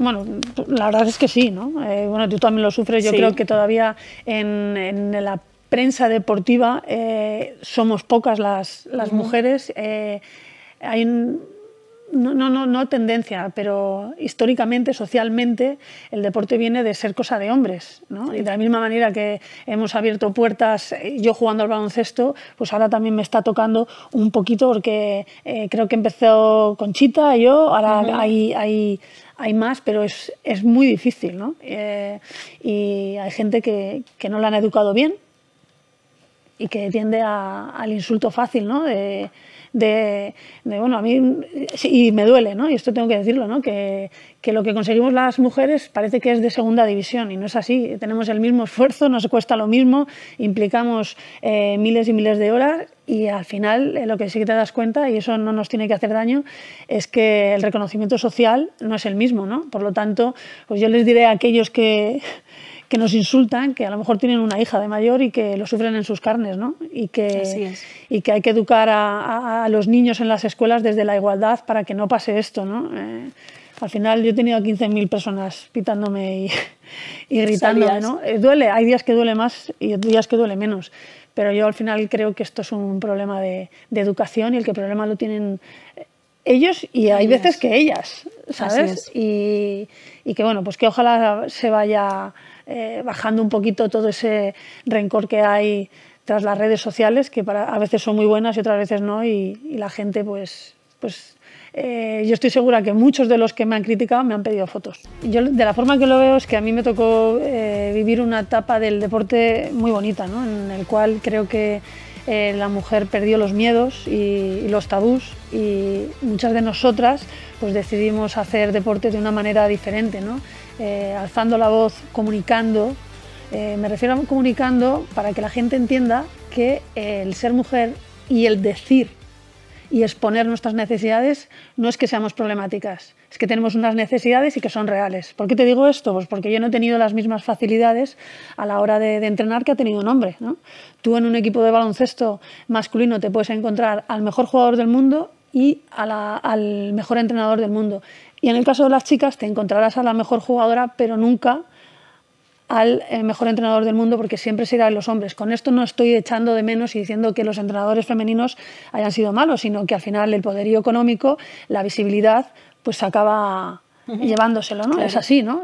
Bueno, la verdad es que sí, ¿no? Eh, bueno, tú también lo sufres, yo creo que todavía en, la prensa deportiva eh, somos pocas las, mujeres. Eh, hay un, no, no, no, tendencia, pero históricamente, socialmente, el deporte viene de ser cosa de hombres. ¿no? Y de la misma manera que hemos abierto puertas, yo jugando al baloncesto, pues ahora también me está tocando un poquito porque creo que empezó Conchita, yo, ahora hay, hay hay más, pero es, es muy difícil, ¿no? Eh, y hay gente que, que no la han educado bien, y que tiende al insulto fácil, ¿no? De, bueno, a mí, y me duele, ¿no? Y esto tengo que decirlo, ¿no? Que, que, lo que conseguimos las mujeres parece que es de segunda división y no es así. Tenemos el mismo esfuerzo, nos cuesta lo mismo, implicamos eh, miles y miles de horas y al final eh, lo que sí que te das cuenta, y eso no nos tiene que hacer daño, es que el reconocimiento social no es el mismo, ¿no? Por lo tanto, pues yo les diré a aquellos que que nos insultan, que a lo mejor tienen una hija de mayor y que lo sufren en sus carnes, ¿no? Y que, y que hay que educar a, los niños en las escuelas desde la igualdad para que no pase esto, ¿no? Eh, al final yo he tenido 15.000 personas pitándome y, irritándome, ¿no? Eh, duele, hay días que duele más y días que duele menos pero yo al final creo que esto es un problema de, educación y el que problema lo tienen eh, ellos y hay veces que ellas, ¿sabes? Y, y, que bueno, pues que ojalá se vaya eh, bajando un poquito todo ese rencor que hay tras las redes sociales, que para, a veces son muy buenas y otras veces no, y, la gente pues, pues eh, yo estoy segura que muchos de los que me han criticado me han pedido fotos. Yo de la forma que lo veo es que a mí me tocó eh, vivir una etapa del deporte muy bonita, ¿no? en el cual creo que eh, la mujer perdió los miedos y, los tabús y muchas de nosotras pues decidimos hacer deporte de una manera diferente, ¿no? Eh, alzando la voz, comunicando. Eh, me refiero a comunicando para que la gente entienda que el ser mujer y el decir y exponer nuestras necesidades no es que seamos problemáticas, es que tenemos unas necesidades y que son reales. ¿Por qué te digo esto? Pues porque yo no he tenido las mismas facilidades a la hora de, entrenar que ha tenido un hombre. Tú en un equipo de baloncesto masculino te puedes encontrar al mejor jugador del mundo y al mejor entrenador del mundo. Y en el caso de las chicas te encontrarás a la mejor jugadora, pero nunca al eh, mejor entrenador del mundo porque siempre serán los hombres. Con esto no estoy echando de menos y diciendo que los entrenadores femeninos hayan sido malos, sino que al final el poderío económico, la visibilidad, pues acaba llevándoselo, ¿no? Es así, ¿no?